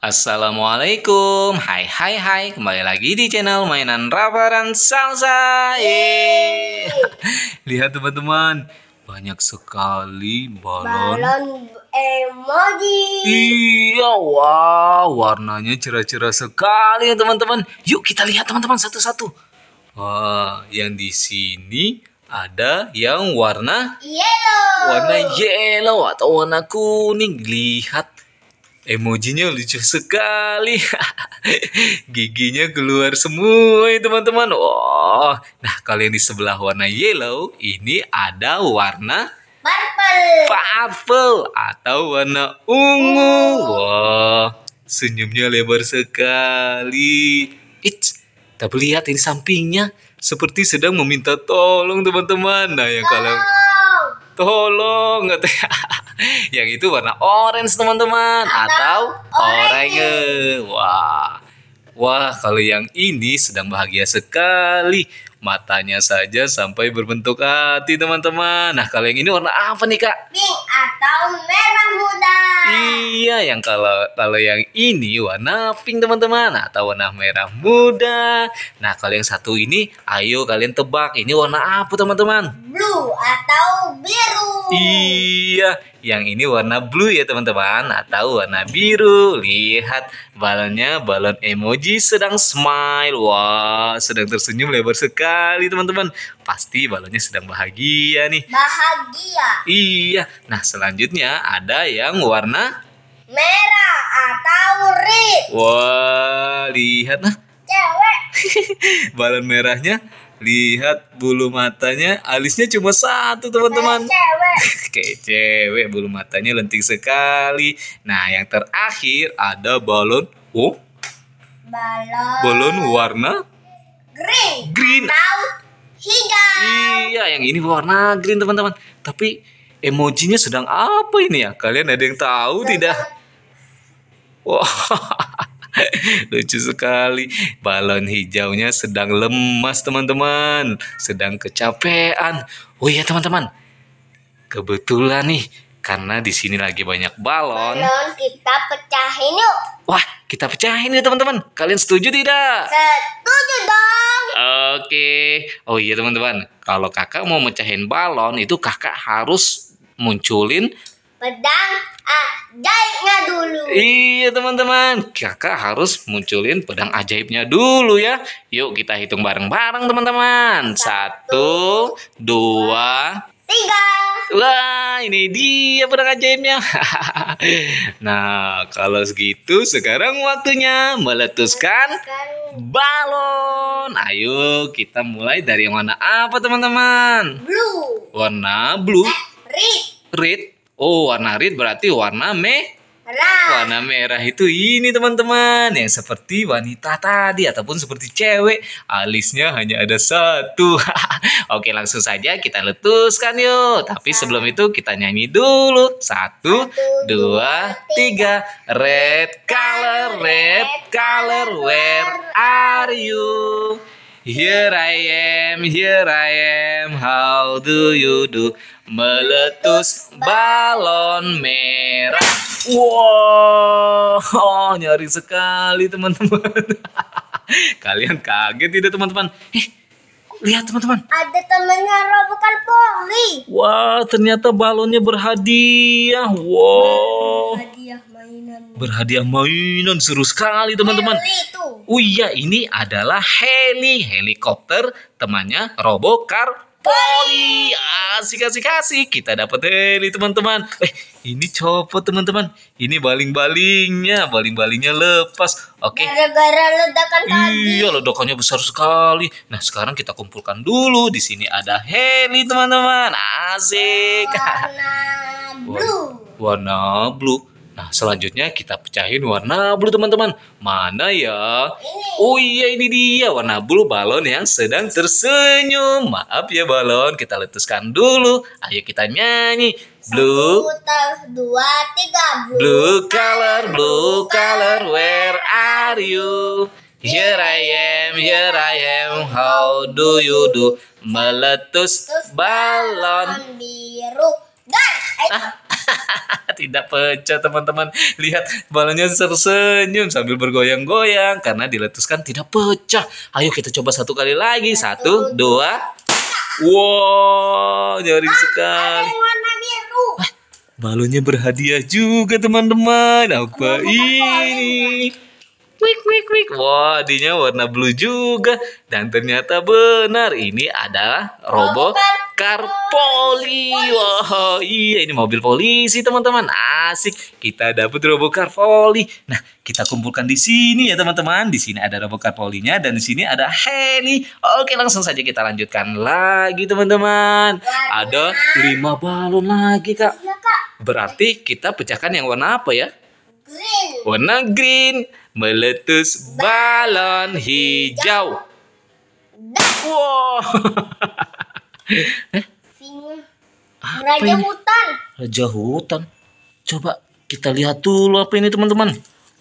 Assalamualaikum, hai hai hai, kembali lagi di channel mainan dan Salsa. Lihat teman-teman, banyak sekali balon. Balon emoji. Iya, wow, warnanya cerah-cerah sekali ya teman-teman. Yuk kita lihat teman-teman satu-satu. Wah, yang di sini ada yang warna yellow. Warna yellow atau warna kuning. Lihat Emojinya lucu sekali. Giginya keluar semua, eh, teman-teman. Oh, nah kalian di sebelah warna yellow, ini ada warna purple. Purple atau warna ungu. Wah, senyumnya lebar sekali. It's tapi lihat ini sampingnya seperti sedang meminta tolong teman-teman. Nah, yang kalau tolong katanya. yang itu warna orange teman-teman atau, orange. Wah. Wah, kalau yang ini sedang bahagia sekali. Matanya saja sampai berbentuk hati, teman-teman. Nah, kalau yang ini warna apa nih, Kak? Pink atau merah muda. Iya, yang kalau kalau yang ini warna pink, teman-teman, atau warna merah muda. Nah, kalau yang satu ini, ayo kalian tebak ini warna apa, teman-teman? Blue atau biru. Iya, yang ini warna blue ya teman-teman atau warna biru lihat balonnya balon emoji sedang smile wah sedang tersenyum lebar sekali teman-teman pasti balonnya sedang bahagia nih bahagia iya nah selanjutnya ada yang warna merah atau red wah wow, lihat nah cewek balon merahnya Lihat bulu matanya, alisnya cuma satu teman-teman. Kayak cewek, bulu matanya lentik sekali. Nah, yang terakhir ada balon. Oh, balon. Balon warna green. Green. Atau hijau. Iya, yang ini warna green teman-teman. Tapi emojinya sedang apa ini ya? Kalian ada yang tahu sedang. tidak? Wah. Wow. Lucu sekali. Balon hijaunya sedang lemas teman-teman. Sedang kecapean. Oh iya teman-teman. Kebetulan nih. Karena di sini lagi banyak balon. Balon kita pecahin yuk. Wah, kita pecahin ya teman-teman. Kalian setuju tidak? Setuju dong. Oke. Oh iya teman-teman. Kalau kakak mau mecahin balon itu kakak harus munculin pedang ajaibnya dulu. Iya teman-teman, kakak harus munculin pedang ajaibnya dulu ya. Yuk kita hitung bareng-bareng teman-teman. Satu, dua, tiga. Wah, ini dia pedang ajaibnya. nah, kalau segitu sekarang waktunya meletuskan balon. Ayo kita mulai dari warna apa teman-teman? Blue. Warna blue. Eh, red. Red. Oh, warna red berarti warna merah. Warna merah itu ini teman-teman yang seperti wanita tadi ataupun seperti cewek alisnya hanya ada satu. Oke langsung saja kita letuskan yuk. Tapi sebelum itu kita nyanyi dulu satu, satu dua tiga. Red color, red color, where are you? Here I am, here I am, how do you do? Meletus balon merah. Wow, oh, nyaring sekali teman-teman. Kalian kaget tidak teman-teman? Eh, lihat teman-teman. Ada temannya robokan poli. Wah, wow, ternyata balonnya berhadiah. Wow. Berhadiah mainan. Berhadiah mainan seru sekali teman-teman. Oh iya ini adalah heli helikopter temannya Robocar Poli. Asik asik asik kita dapat heli teman-teman. Eh ini copot teman-teman. Ini baling-balingnya, baling-balingnya lepas. Oke. Okay. Gara-gara ledakan iya, tadi. Iya ledakannya besar sekali. Nah sekarang kita kumpulkan dulu. Di sini ada heli teman-teman. Asik. Warna blue. Warna blue. Nah, selanjutnya kita pecahin warna blue, teman-teman. Mana ya? Oh iya, ini dia warna blue balon yang sedang tersenyum. Maaf ya balon, kita letuskan dulu. Ayo kita nyanyi. Blue. dua, tiga. Blue, color, blue color, where are you? Here I am, here I am, how do you do? Meletus balon biru. Dan, nah, Tidak pecah teman-teman. Lihat balonnya tersenyum sambil bergoyang-goyang karena diletuskan tidak pecah. Ayo kita coba satu kali lagi. Satu, dua. Wow, nyaring sekali. balonnya berhadiah juga teman-teman. Apa ini? Wik wik wik. Wah, adinya warna blue juga. Dan ternyata benar ini adalah robo Carpoli. Wah, wow, iya ini mobil polisi, teman-teman. Asik. Kita dapat robo Carpoli. Nah, kita kumpulkan di sini ya, teman-teman. Di sini ada robo Carpolinya dan di sini ada Henny. Oke, langsung saja kita lanjutkan lagi, teman-teman. Ada lima balon lagi, iya, Kak. Berarti kita pecahkan yang warna apa ya? Warna green meletus balon hijau. Dah. Wow. eh? Raja ini? hutan. Raja hutan. Coba kita lihat dulu apa ini teman-teman.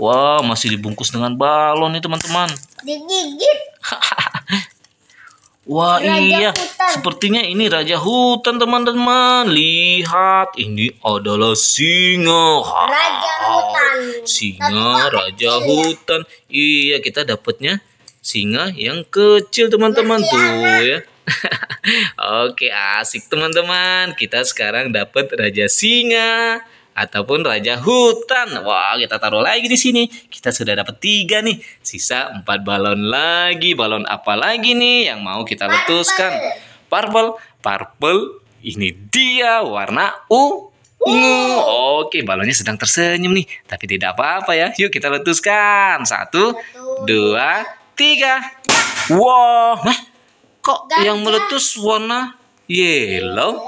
Wah, wow, masih dibungkus dengan balon nih teman-teman. Digigit. Wah raja iya, hutan. sepertinya ini raja hutan teman-teman. Lihat, ini adalah singa. Raja hutan. Singa raja kecil, ya? hutan. Ya? Iya, kita dapatnya singa yang kecil teman-teman tuh ya. Oke, asik teman-teman. Kita sekarang dapat raja singa ataupun raja hutan. Wah, kita taruh lagi di sini. Kita sudah dapat tiga nih. Sisa empat balon lagi. Balon apa lagi nih yang mau kita letuskan? Purple. Purple. Ini dia warna ungu. Oke, balonnya sedang tersenyum nih. Tapi tidak apa-apa ya. Yuk kita letuskan. Satu, Satu. dua, tiga. Wow. kok Gajah. yang meletus warna yellow.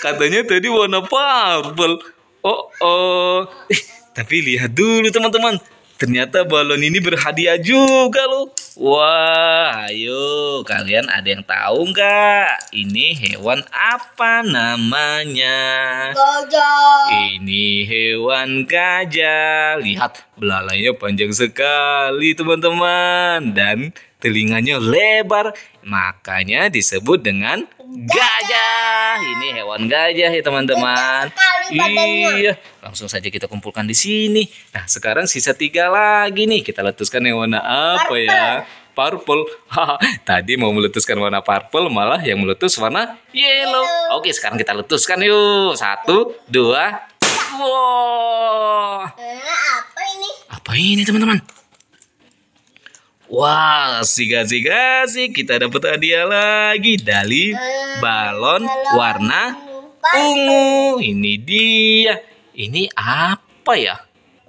Katanya tadi warna purple. Oh, oh. Eh, tapi lihat dulu teman-teman. Ternyata balon ini berhadiah juga loh. Wah, ayo kalian ada yang tahu nggak? Ini hewan apa namanya? Gajah. Ini hewan gajah. Lihat belalainya panjang sekali teman-teman dan telinganya lebar. Makanya disebut dengan gajah. Ini hewan gajah ya teman-teman. Iya. Langsung saja kita kumpulkan di sini. Nah sekarang sisa tiga lagi nih. Kita letuskan yang warna apa purple. ya? Purple. Tadi mau meletuskan warna purple malah yang meletus warna yellow. yellow. Oke sekarang kita letuskan yuk. Satu, dua. Wow. apa ini? Apa ini teman-teman? Wah, wow, sih asik Kita dapat hadiah lagi dari hmm, balon warna ungu. Ini dia. Ini apa ya?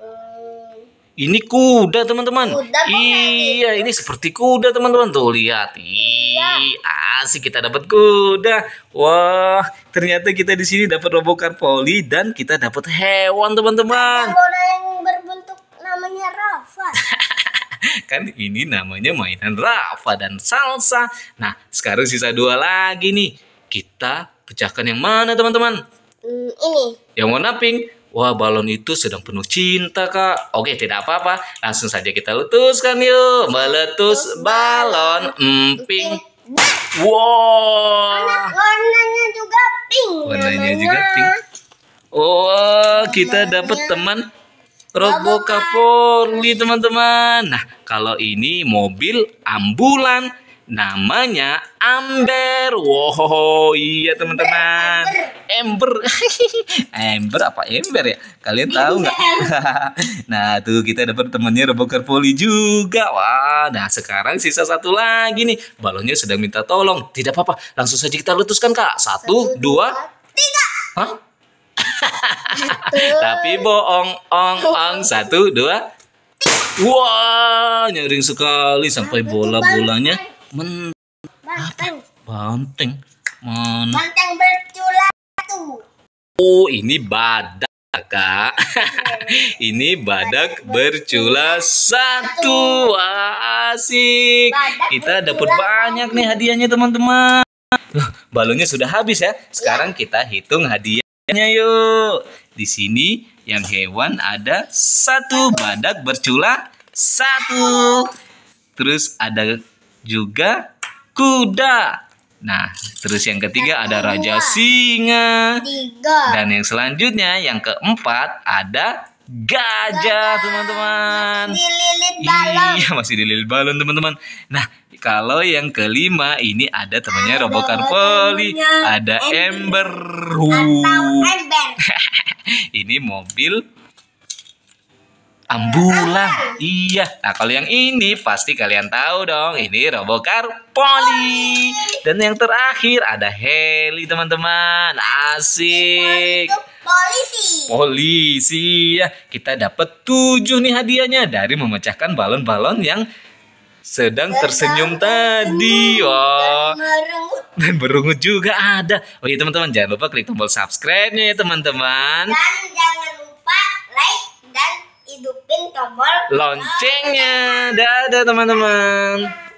Hmm. Ini kuda teman-teman. Iya, gitu? ini seperti kuda teman-teman tuh lihat. Iya, asik kita dapat kuda. Wah, ternyata kita di sini dapat robokan poli dan kita dapat hewan teman-teman. kan ini namanya mainan Rafa dan Salsa. Nah, sekarang sisa dua lagi nih. Kita pecahkan yang mana, teman-teman? Mm, ini. Yang warna pink. Wah, balon itu sedang penuh cinta, Kak. Oke, tidak apa-apa. Langsung saja kita letuskan yuk. Meletus balon mm, pink. Wow. Warnanya juga pink. Warnanya juga pink. Oh, kita dapat teman Robo Poli teman-teman. Nah, kalau ini mobil ambulan namanya Amber. Wow, iya teman-teman. Ember. Ember apa Ember ya? Kalian tahu nggak? nah, tuh kita dapat temannya Roboker Poli juga. Wah, nah sekarang sisa satu lagi nih. Balonnya sedang minta tolong. Tidak apa-apa, langsung saja kita letuskan, Kak. Satu, Satu dua, tiga. Hah? Tapi gitu. bohong, ong, ong, satu, dua. Wah, nyaring sekali sampai bola-bolanya men banteng. Banteng. Mana? Banteng berculatu. Oh, ini badak, Kak. Iya. ini badak bercula satu. Wah, asik. Kita dapat banyak nih hadiahnya, teman-teman. Balonnya sudah habis ya. Iya. Sekarang kita hitung hadiah Nya yuk. Di sini yang hewan ada satu badak bercula satu. Terus ada juga kuda. Nah, terus yang ketiga ada raja singa. Dan yang selanjutnya yang keempat ada gajah, teman-teman. Iya, masih dililit balon, teman-teman. Nah, kalau yang kelima ini ada temannya robokan poli, ada ember. ember. ini mobil ambulan. Iya. Nah, kalau yang ini pasti kalian tahu dong. Ini Robokar Poli. Dan yang terakhir ada heli, teman-teman. Asik. Polisi. Polisi ya. Kita dapat tujuh nih hadiahnya dari memecahkan balon-balon yang sedang tersenyum tadi. Wah. Dan berungut juga ada. Oh iya teman-teman jangan lupa klik tombol subscribe-nya ya teman-teman. Dan jangan lupa like dan hidupin tombol loncengnya. Dadah teman-teman.